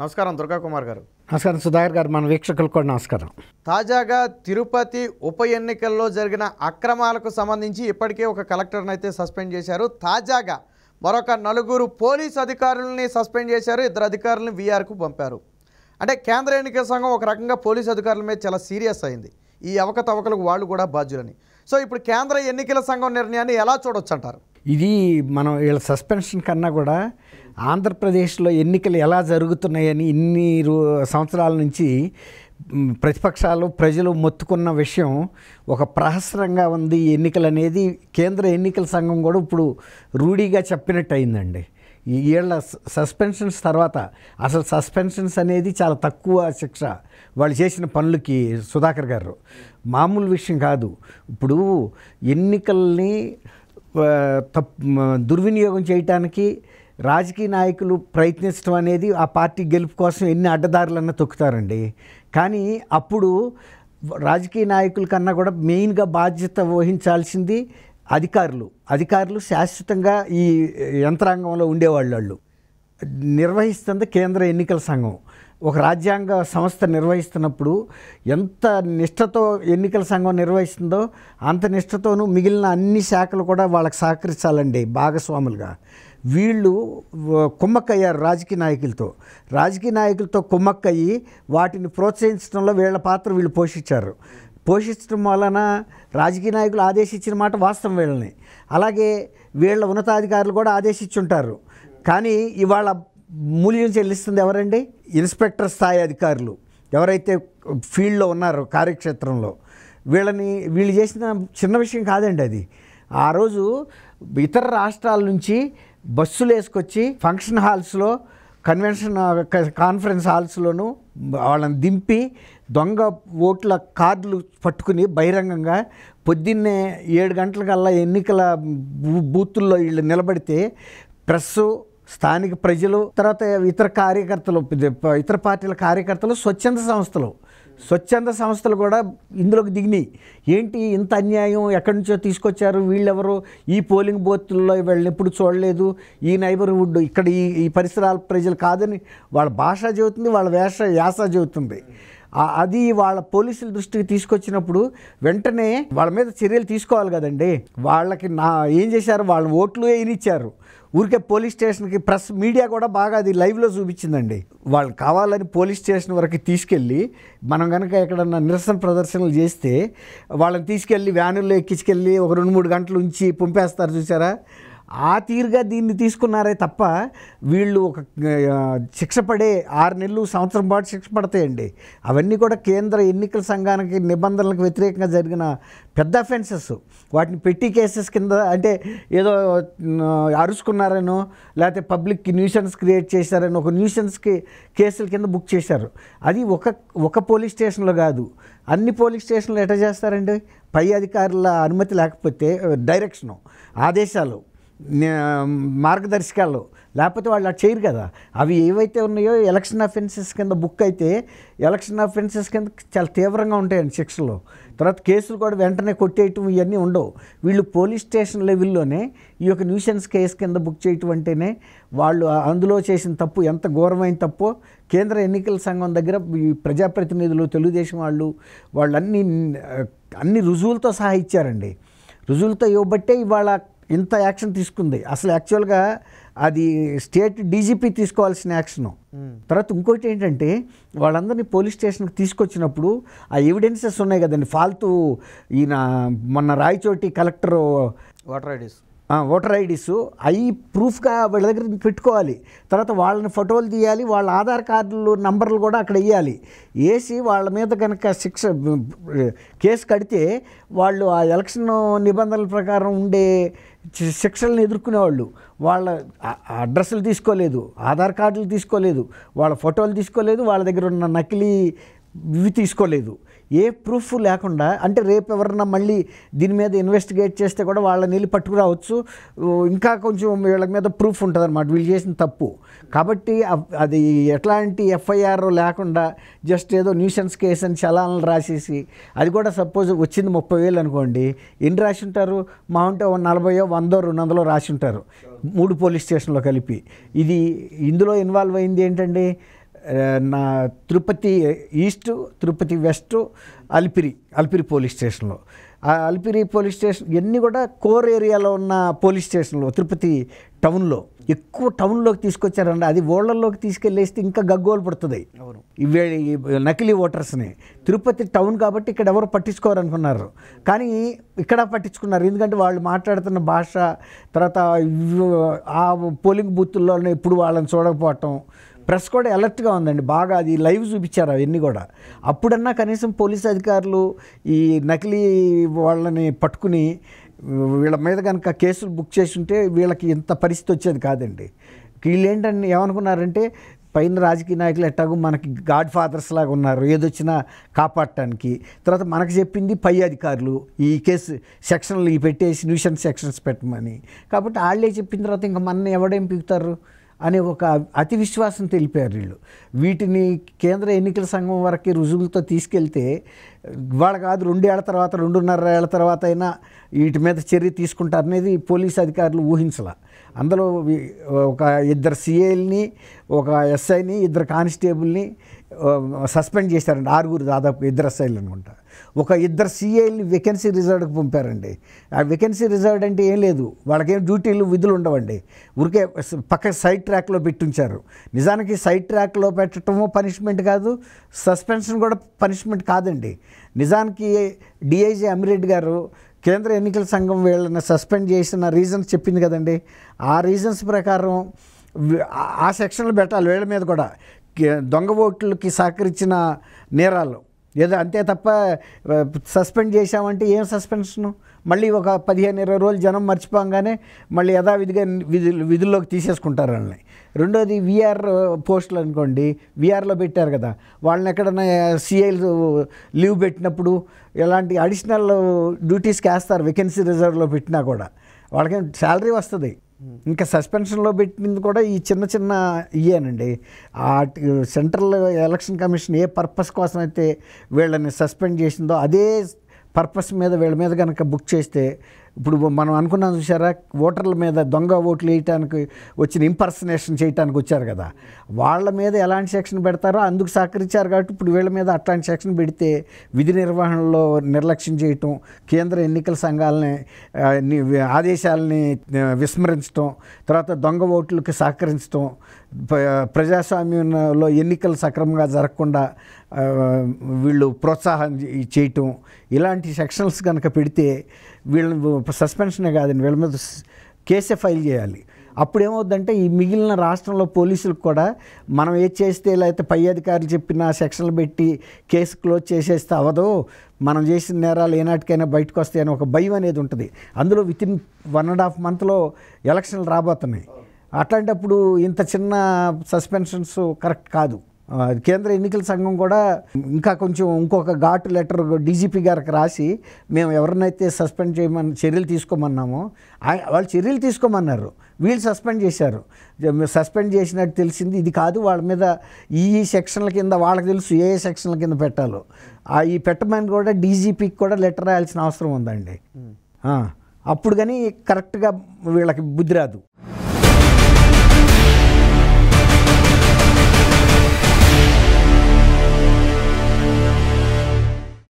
నమస్కారం దుర్గా కుమార్ గారు నమస్కారం సుధాకర్ గారు మన వీక్షకులకు కూడా నమస్కారం తాజాగా తిరుపతి ఉప ఎన్నికల్లో జరిగిన అక్రమాలకు సంబంధించి ఇప్పటికే ఒక కలెక్టర్ని అయితే సస్పెండ్ చేశారు తాజాగా మరొక నలుగురు పోలీస్ అధికారులని సస్పెండ్ చేశారు ఇద్దరు అధికారులను వీఆర్కు పంపారు అంటే కేంద్ర ఎన్నికల సంఘం ఒక రకంగా పోలీస్ అధికారుల మీద చాలా సీరియస్ అయింది ఈ అవకతవకలకు వాళ్ళు కూడా బాధ్యులని సో ఇప్పుడు కేంద్ర ఎన్నికల సంఘం నిర్ణయాన్ని ఎలా చూడొచ్చు అంటారు ఇది మనం వీళ్ళ సస్పెన్షన్ కన్నా కూడా ఆంధ్రప్రదేశ్లో ఎన్నికలు ఎలా జరుగుతున్నాయని ఇన్ని సంవత్సరాల నుంచి ప్రతిపక్షాలు ప్రజలు మొత్తుకున్న విషయం ఒక ప్రహస్రంగా ఉంది ఎన్నికలు అనేది కేంద్ర ఎన్నికల సంఘం కూడా ఇప్పుడు రూఢీగా చెప్పినట్టు అయిందండి వీళ్ళ సస్పెన్షన్స్ తర్వాత అసలు సస్పెన్షన్స్ అనేది చాలా తక్కువ శిక్ష వాళ్ళు చేసిన పనులకి సుధాకర్ గారు మామూలు విషయం కాదు ఇప్పుడు ఎన్నికల్ని దుర్వినియోగం చేయటానికి రాజకీయ నాయకులు ప్రయత్నించడం అనేది ఆ పార్టీ గెలుపు కోసం ఎన్ని అడ్డదారులన్నా తొక్కుతారండి కానీ అప్పుడు రాజకీయ నాయకుల కన్నా కూడా మెయిన్గా బాధ్యత వహించాల్సింది అధికారులు అధికారులు శాశ్వతంగా ఈ యంత్రాంగంలో ఉండేవాళ్ళు నిర్వహిస్తుంది కేంద్ర ఎన్నికల సంఘం ఒక రాజ్యాంగ సంస్థ నిర్వహిస్తున్నప్పుడు ఎంత నిష్టతో ఎన్నికల సంఘం నిర్వహిస్తుందో అంత నిష్టతోనూ మిగిలిన అన్ని శాఖలు కూడా వాళ్ళకి సహకరించాలండి భాగస్వాములుగా వీళ్ళు కుమ్మక్కయ్యారు రాజకీయ నాయకులతో రాజకీయ నాయకులతో కుమ్మక్కయ్యి వాటిని ప్రోత్సహించడంలో వీళ్ళ పాత్ర వీళ్ళు పోషించారు పోషించడం వలన రాజకీయ నాయకులు ఆదేశించిన మాట వాస్తవం వీళ్ళని అలాగే వీళ్ళ ఉన్నతాధికారులు కూడా ఆదేశించుంటారు కానీ ఇవాళ మూల్యం చెల్లిస్తుంది ఎవరండి ఇన్స్పెక్టర్ స్థాయి అధికారులు ఎవరైతే ఫీల్డ్లో ఉన్నారో కార్యక్షేత్రంలో వీళ్ళని వీళ్ళు చేసిన చిన్న విషయం కాదండి అది ఆ రోజు ఇతర రాష్ట్రాల నుంచి బస్సులు వేసుకొచ్చి ఫంక్షన్ హాల్స్లో కన్వెన్షన్ కాన్ఫరెన్స్ హాల్స్లోనూ వాళ్ళని దింపి దొంగ ఓట్ల కార్డులు పట్టుకుని బహిరంగంగా పొద్దున్నే ఏడు గంటలకల్లా ఎన్నికల బూతుల్లో వీళ్ళు నిలబడితే ప్రెస్సు స్థానిక ప్రజలు తర్వాత ఇతర కార్యకర్తలు ఇతర పార్టీల కార్యకర్తలు స్వచ్ఛంద సంస్థలు స్వచ్ఛంద సంస్థలు కూడా ఇందులోకి దిగినాయి ఏంటి ఇంత అన్యాయం ఎక్కడి నుంచో తీసుకొచ్చారు వీళ్ళెవరు ఈ పోలింగ్ బూత్ల్లో వీళ్ళని ఎప్పుడు చూడలేదు ఈ నైబర్హుడ్ ఇక్కడ ఈ ఈ పరిసరాల ప్రజలు కాదని వాళ్ళ భాష చెబుతుంది వాళ్ళ వేష యాస చెబుతుంది అది వాళ్ళ పోలీసుల దృష్టికి తీసుకొచ్చినప్పుడు వెంటనే వాళ్ళ మీద చర్యలు తీసుకోవాలి కదండి వాళ్ళకి నా ఏం చేశారు వాళ్ళని ఓట్లు వేయనిచ్చారు ఊరికే పోలీస్ స్టేషన్కి ప్రెస్ మీడియా కూడా బాగా అది లైవ్లో చూపించిందండి వాళ్ళు కావాలని పోలీస్ స్టేషన్ వరకు తీసుకెళ్ళి మనం కనుక ఎక్కడన్నా నిరసన ప్రదర్శనలు చేస్తే వాళ్ళని తీసుకెళ్ళి వ్యానుల్లో ఎక్కించుకెళ్ళి ఒక రెండు మూడు గంటలు ఉంచి పంపేస్తారు చూసారా ఆ తీరుగా దీన్ని తీసుకున్నారే తప్ప వీళ్ళు ఒక శిక్ష పడే ఆరు నెలలు సంవత్సరం పాటు శిక్ష పడతాయండి అవన్నీ కూడా కేంద్ర ఎన్నికల సంఘానికి నిబంధనలకు వ్యతిరేకంగా జరిగిన పెద్ద అఫెన్సెస్ వాటిని పెట్టి కేసెస్ కింద అంటే ఏదో అరుచుకున్నారనో లేకపోతే పబ్లిక్కి న్యూషన్స్ క్రియేట్ చేశారని ఒక న్యూషన్స్కి కేసుల కింద బుక్ చేశారు అది ఒక ఒక పోలీస్ స్టేషన్లో కాదు అన్ని పోలీస్ స్టేషన్లు ఎట్ట చేస్తారండి పై అధికారుల అనుమతి లేకపోతే డైరెక్షను ఆదేశాలు మార్గదర్శకాలు లేకపోతే వాళ్ళు అలా చేయరు కదా అవి ఏవైతే ఉన్నాయో ఎలక్షన్ అఫెన్సెస్ కింద బుక్ అయితే ఎలక్షన్ అఫెన్సెస్ కింద చాలా తీవ్రంగా ఉంటాయండి శిక్షలు తర్వాత కేసులు కూడా వెంటనే కొట్టేయటం ఇవన్నీ ఉండవు వీళ్ళు పోలీస్ స్టేషన్ లెవెల్లోనే ఈ యొక్క న్యూసెన్స్ కేసు కింద బుక్ చేయటం అంటేనే వాళ్ళు అందులో చేసిన తప్పు ఎంత ఘోరమైన తప్పో కేంద్ర ఎన్నికల సంఘం దగ్గర ఈ ప్రజాప్రతినిధులు తెలుగుదేశం వాళ్ళు వాళ్ళన్నీ అన్ని రుజువులతో సహా ఇచ్చారండి రుజువులతో ఇవ్వబట్టే ఇవాళ ఇంత యాక్షన్ తీసుకుంది అసలు యాక్చువల్గా అది స్టేట్ డీజీపీ తీసుకోవాల్సిన యాక్షను తర్వాత ఇంకోటి ఏంటంటే వాళ్ళందరినీ పోలీస్ స్టేషన్కి తీసుకొచ్చినప్పుడు ఆ ఎవిడెన్సెస్ ఉన్నాయి కదండి ఫాల్తూ ఈయన మొన్న Rayachoti collector water IDs voter IDs అవి ప్రూఫ్గా వీళ్ళ దగ్గర పెట్టుకోవాలి తర్వాత వాళ్ళని ఫోటోలు తీయాలి వాళ్ళ ఆధార్ కార్డులు నంబర్లు కూడా అక్కడ వేయాలి వేసి వాళ్ళ మీద కనుక శిక్ష కేసు కడితే వాళ్ళు ఆ ఎలక్షన్ నిబంధనల ప్రకారం ఉండే శిక్షలను ఎదుర్కొనేవాళ్ళు వాళ్ళ అడ్రస్లు తీసుకోలేదు ఆధార్ కార్డులు తీసుకోలేదు వాళ్ళ ఫోటోలు తీసుకోలేదు వాళ్ళ దగ్గర ఉన్న నకిలీ ఇవి తీసుకోలేదు ఏ ప్రూఫ్ లేకుండా అంటే రేపు ఎవరన్నా మళ్ళీ దీని మీద ఇన్వెస్టిగేట్ చేస్తే కూడా వాళ్ళని వెళ్ళి పట్టుకురావచ్చు ఇంకా కొంచెం వీళ్ళ మీద ప్రూఫ్ ఉంటుంది అనమాట వీళ్ళు చేసిన తప్పు కాబట్టి అది ఎట్లాంటి ఎఫ్ఐఆర్ లేకుండా జస్ట్ ఏదో న్యూసెన్స్ కేసు అని చలానాలు రాసేసి అది కూడా సపోజ్ వచ్చింది ముప్పై వేలు అనుకోండి ఎన్ని రాసి ఉంటారు మా ఉంటే నలభయో వందో రెండు వందలో రాసి ఉంటారు మూడు పోలీస్ స్టేషన్లో కలిపి ఇది ఇందులో ఇన్వాల్వ్ అయింది ఏంటండి నా Tirupati east Tirupati west Alipiri Alipiri police స్టేషన్లో ఆ అల్పిరి పోలీస్ స్టేషన్ ఇవన్నీ కూడా కోర్ ఏరియాలో ఉన్న పోలీస్ స్టేషన్లో తిరుపతి టౌన్లో ఎక్కువ టౌన్లోకి తీసుకొచ్చారండి అది ఓళ్లలోకి తీసుకెళ్ళేస్తే ఇంకా గగ్గోలు పడుతుంది ఇవే నకిలీ ఓటర్స్ని తిరుపతి టౌన్ కాబట్టి ఇక్కడ ఎవరు పట్టించుకోవాలనుకున్నారు కానీ ఇక్కడ పట్టించుకున్నారు ఎందుకంటే వాళ్ళు మాట్లాడుతున్న భాష తర్వాత ఆ పోలింగ్ బూత్ల్లోనే ఇప్పుడు వాళ్ళని చూడకపోవటం ప్రెస్ కూడా అలర్ట్గా ఉందండి బాగా అది లైవ్ చూపించారు అవన్నీ కూడా అప్పుడన్నా కనీసం పోలీస్ అధికారులు ఈ నకిలీ వాళ్ళని పట్టుకుని వీళ్ళ మీద కనుక కేసులు బుక్ చేసి ఉంటే వీళ్ళకి ఇంత పరిస్థితి వచ్చేది కాదండి వీళ్ళు ఏంటని ఏమనుకున్నారంటే పైన రాజకీయ నాయకులు ఎట్టాగో మనకి గాడ్ ఫాదర్స్ లాగా ఉన్నారు ఏదొచ్చినా కాపాడటానికి తర్వాత మనకు చెప్పింది పై అధికారులు ఈ కేసు సెక్షన్లు ఈ పెట్టేసి న్యూషన్ సెక్షన్స్ పెట్టమని కాబట్టి వాళ్ళే చెప్పిన తర్వాత ఇంకా మన ఎవడేం పీకుతారు అనే ఒక అతి విశ్వాసం తెలిపారు వీళ్ళు వీటిని కేంద్ర ఎన్నికల సంఘం వరకు రుజువులతో తీసుకెళ్తే వాళ్ళ కాదు రెండేళ్ల తర్వాత రెండున్నర ఏళ్ల తర్వాత అయినా వీటి మీద చర్య తీసుకుంటారనేది పోలీస్ అధికారులు ఊహించలా అందులో ఒక ఇద్దరు సిఏల్ని ఒక ఎస్ఐని ఇద్దరు కానిస్టేబుల్ని సస్పెండ్ చేశారండి ఆరుగురు దాదాపు ఇద్దరు ఎస్ఐలు అనుకుంటా ఒక ఇద్దరు సిఐలు వెకెన్సీ రిజర్వ్కి పంపారండి ఆ వెకెన్సీ రిజర్వ్ అంటే ఏం లేదు వాళ్ళకేం డ్యూటీలు విధులు ఉండవండి ఊరికే పక్క సైడ్ ట్రాక్లో పెట్టించారు నిజానికి సైడ్ ట్రాక్లో పెట్టడము పనిష్మెంట్ కాదు సస్పెన్షన్ కూడా పనిష్మెంట్ కాదండి నిజానికి డిఐజీ అమిరెడ్డి గారు కేంద్ర ఎన్నికల సంఘం వీళ్ళని సస్పెండ్ చేసిన రీజన్స్ చెప్పింది కదండి ఆ రీజన్స్ ప్రకారం ఆ సెక్షన్లు పెట్టాలి వీళ్ళ మీద కూడా దొంగ ఓట్లకి సహకరించిన నేరాలు ఏదో అంతే తప్ప సస్పెండ్ చేశామంటే ఏం సస్పెన్షను మళ్ళీ ఒక పదిహేను ఇరవై రోజులు జనం మర్చిపోగానే మళ్ళీ యథావిధిగా విధు విధుల్లోకి తీసేసుకుంటారు వాళ్ళని రెండోది విఆర్ పోస్టులు అనుకోండి విఆర్లో పెట్టారు కదా వాళ్ళని ఎక్కడన్నా సిఐలు లీవ్ పెట్టినప్పుడు ఇలాంటి అడిషనల్ డ్యూటీస్కి వేస్తారు వేకెన్సీ రిజర్వ్లో పెట్టినా కూడా వాళ్ళకి శాలరీ వస్తుంది ఇంకా సస్పెన్షన్లో పెట్టింది కూడా ఈ చిన్న చిన్న ఇయ్యానండి ఆ సెంట్రల్ ఎలక్షన్ కమిషన్ ఏ పర్పస్ కోసం అయితే వీళ్ళని సస్పెండ్ చేసిందో అదే పర్పస్ మీద వీళ్ళ మీద కనుక బుక్ చేస్తే ఇప్పుడు మనం అనుకున్నాం చూసారా ఓటర్ల మీద దొంగ ఓట్లు వేయటానికి వచ్చిన ఇంపర్సనేషన్ చేయడానికి వచ్చారు కదా వాళ్ళ మీద ఎలాంటి సెక్షన్ పెడతారో అందుకు సహకరించారు కాబట్టి ఇప్పుడు వీళ్ళ మీద అట్లాంటి సెక్షన్ పెడితే విధి నిర్వహణలో నిర్లక్ష్యం చేయటం కేంద్ర ఎన్నికల సంఘాలని ఆదేశాలని విస్మరించడం తర్వాత దొంగ ఓట్లకి సహకరించడం ప్రజాస్వామ్యంలో ఎన్నికలు సక్రమంగా జరగకుండా వీళ్ళు ప్రోత్సాహం చేయటం ఇలాంటి సెక్షన్స్ కనుక పెడితే వీళ్ళని సస్పెన్షనే కాదండి వీళ్ళ మీద కేసే ఫైల్ చేయాలి అప్పుడు ఏమవుద్దంటే ఈ మిగిలిన రాష్ట్రంలో పోలీసులకు కూడా మనం ఏం చేస్తే లేకపోతే పై అధికారులు చెప్పిన సెక్షన్లు పెట్టి కేసు క్లోజ్ చేసేస్తే అవదు మనం చేసిన నేరాలు ఏనాటికైనా బయటకు వస్తాయని ఒక భయం అనేది ఉంటుంది అందులో within one and half మంత్లో ఎలక్షన్లు రాబోతున్నాయి అట్లాంటప్పుడు ఇంత చిన్న సస్పెన్షన్స్ కరెక్ట్ కాదు కేంద్ర ఎన్నికల సంఘం కూడా ఇంకా కొంచెం ఇంకొక ఘాటు లెటర్ డీజీపీ గారికి రాసి మేము ఎవరినైతే సస్పెండ్ చేయమని చర్యలు తీసుకోమన్నామో వాళ్ళు చర్యలు తీసుకోమన్నారు వీళ్ళు సస్పెండ్ చేశారు సస్పెండ్ చేసినట్టు తెలిసింది ఇది కాదు వాళ్ళ మీద ఈ సెక్షన్ల కింద వాళ్ళకి తెలుసు ఏ సెక్షన్ల కింద పెట్టాలో ఈ పెట్టమని కూడా డీజీపీకి కూడా లెటర్ రాయాల్సిన అవసరం ఉందండి అప్పుడు కానీ కరెక్ట్గా వీళ్ళకి బుద్ధి రాదు